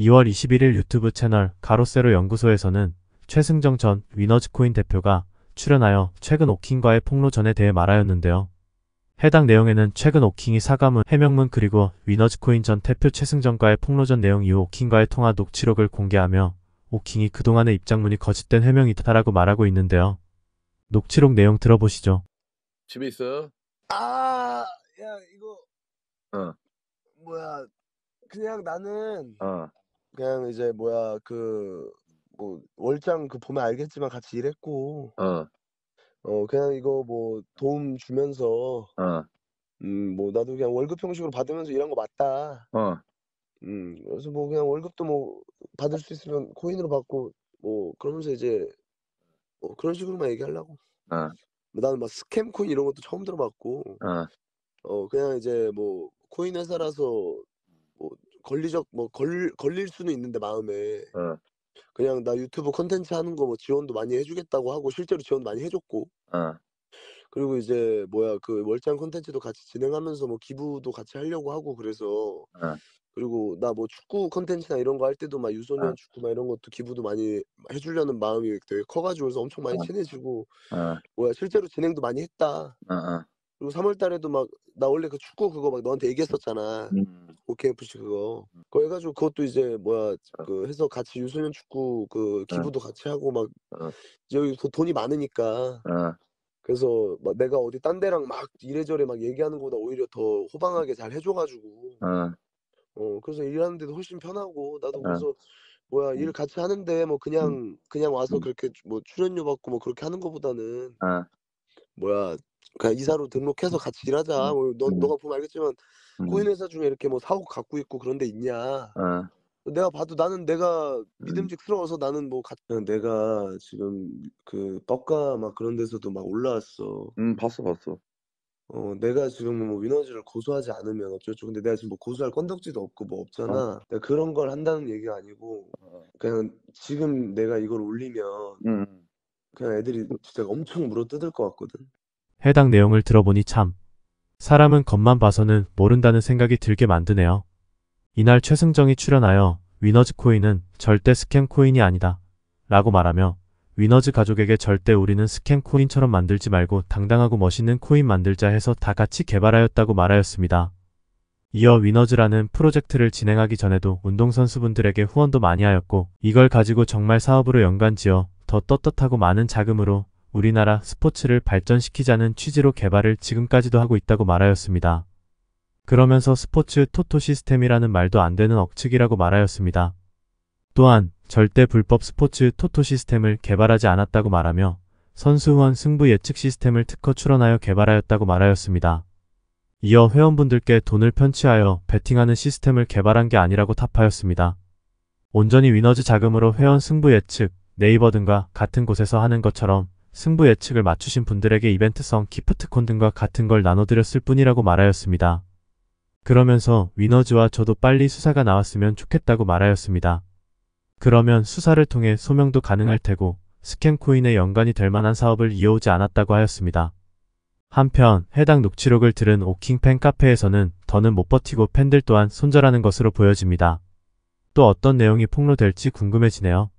2월 21일 유튜브 채널 가로세로 연구소에서는 최승정 전 위너즈코인 대표가 출연하여 최근 오킹과의 폭로전에 대해 말하였는데요. 해당 내용에는 최근 오킹이 사과문, 해명문 그리고 위너즈코인 전 대표 최승정과의 폭로전 내용 이후 오킹과의 통화 녹취록을 공개하며 오킹이 그동안의 입장문이 거짓된 해명이다라고 말하고 있는데요. 녹취록 내용 들어보시죠. 집에 있어? 아, 야 이거 어, 뭐야? 그냥 나는 어, 그냥 이제 뭐야 그 뭐 월장 그 보면 알겠지만 같이 일했고 어, 어 그냥 이거 뭐 도움 주면서 어, 음 뭐 나도 그냥 월급 형식으로 받으면서 일한 거 맞다. 어. 음 그래서 뭐 그냥 월급도 뭐 받을 수 있으면 코인으로 받고 뭐 그러면서 이제 뭐 그런 식으로만 얘기하려고. 어, 뭐 나는 막 스캠 코인 이런 것도 처음 들어봤고 어, 어 그냥 이제 뭐 코인 회사라서 걸리적 뭐 걸, 걸릴 수는 있는데 마음에 어. 그냥 나 유튜브 콘텐츠 하는 거 뭐 지원도 많이 해주겠다고 하고 실제로 지원 많이 해줬고 어. 그리고 이제 뭐야 그 월장 콘텐츠도 같이 진행하면서 뭐 기부도 같이 하려고 하고 그래서 어. 그리고 나 뭐 축구 콘텐츠나 이런 거 할 때도 막 유소년 축구 막 이런 것도 기부도 많이 해주려는 마음이 되게 커가지고 그래서 엄청 많이 친해지고 뭐야 실제로 진행도 많이 했다 그리고 3월달에도 막 나 원래 그 축구 그거 막 너한테 얘기했었잖아 음. OKFC 그거 음. 그거 해가지고 그것도 이제 뭐야 아. 그 해서 같이 유소년 축구 그 아. 기부도 같이 하고 막 어. 여기 그 돈이 많으니까 어. 그래서 막 내가 어디 딴 데랑 막 이래저래 막 얘기하는 거보다 오히려 더 호방하게 잘 해줘가지고 어. 어 그래서 일하는데도 훨씬 편하고 나도 그래서 뭐야 일 음. 같이 하는데 뭐 그냥 음. 그냥 와서 음. 그렇게 뭐 출연료 받고 뭐 그렇게 하는 거보다는 어. 뭐야 그러니까 이사로 등록해서 같이 일하자. 음. 뭐 너, 음. 너가 보면 알겠지만 음. 코인 회사 중에 이렇게 뭐 사옥 갖고 있고 그런 데 있냐. 어. 내가 봐도 나는 내가 음. 믿음직스러워서 나는 뭐 가, 어, 내가 지금 그법가막 그런 데서도 막 올라왔어. 음 봤어 봤어. 어 내가 지금 뭐 위너즈를 고소하지 않으면 어쩌죠 근데 내가 지금 뭐 고소할 건덕지도 없고 뭐 어. 없잖아 내가 그런 걸 한다는 얘기가 아니고 어, 그냥 지금 내가 이걸 올리면 음. 그냥 애들이 진짜 엄청 물어 뜯을 것 같거든 해당 내용을 들어보니 참 사람은 겉만 봐서는 모른다는 생각이 들게 만드네요. 이날 최승정이 출연하여 위너즈 코인은 절대 스캔 코인이 아니다 라고 말하며 위너즈 가족에게 절대 우리는 스캔 코인처럼 만들지 말고 당당하고 멋있는 코인 만들자 해서 다 같이 개발하였다고 말하였습니다. 이어 위너즈라는 프로젝트를 진행하기 전에도 운동선수분들에게 후원도 많이 하였고 이걸 가지고 정말 사업으로 연관지어 더 떳떳하고 많은 자금으로 우리나라 스포츠를 발전시키자는 취지로 개발을 지금까지도 하고 있다고 말하였습니다. 그러면서 스포츠 토토 시스템이라는 말도 안 되는 억측이라고 말하였습니다. 또한 절대 불법 스포츠 토토 시스템을 개발하지 않았다고 말하며 선수 후원 승부 예측 시스템을 특허 출원하여 개발하였다고 말하였습니다. 이어 회원분들께 돈을 편취하여 베팅하는 시스템을 개발한 게 아니라고 탑하였습니다. 온전히 위너즈 자금으로 회원 승부 예측, 네이버 등과 같은 곳에서 하는 것처럼 승부 예측을 맞추신 분들에게 이벤트성 기프트콘 등과 같은 걸 나눠드렸을 뿐이라고 말하였습니다. 그러면서 위너즈와 저도 빨리 수사가 나왔으면 좋겠다고 말하였습니다. 그러면 수사를 통해 소명도 가능할 테고 스캔코인의 연관이 될 만한 사업을 이어오지 않았다고 하였습니다. 한편 해당 녹취록을 들은 오킹 팬 카페에서는 더는 못 버티고 팬들 또한 손절하는 것으로 보여집니다. 또 어떤 내용이 폭로될지 궁금해지네요.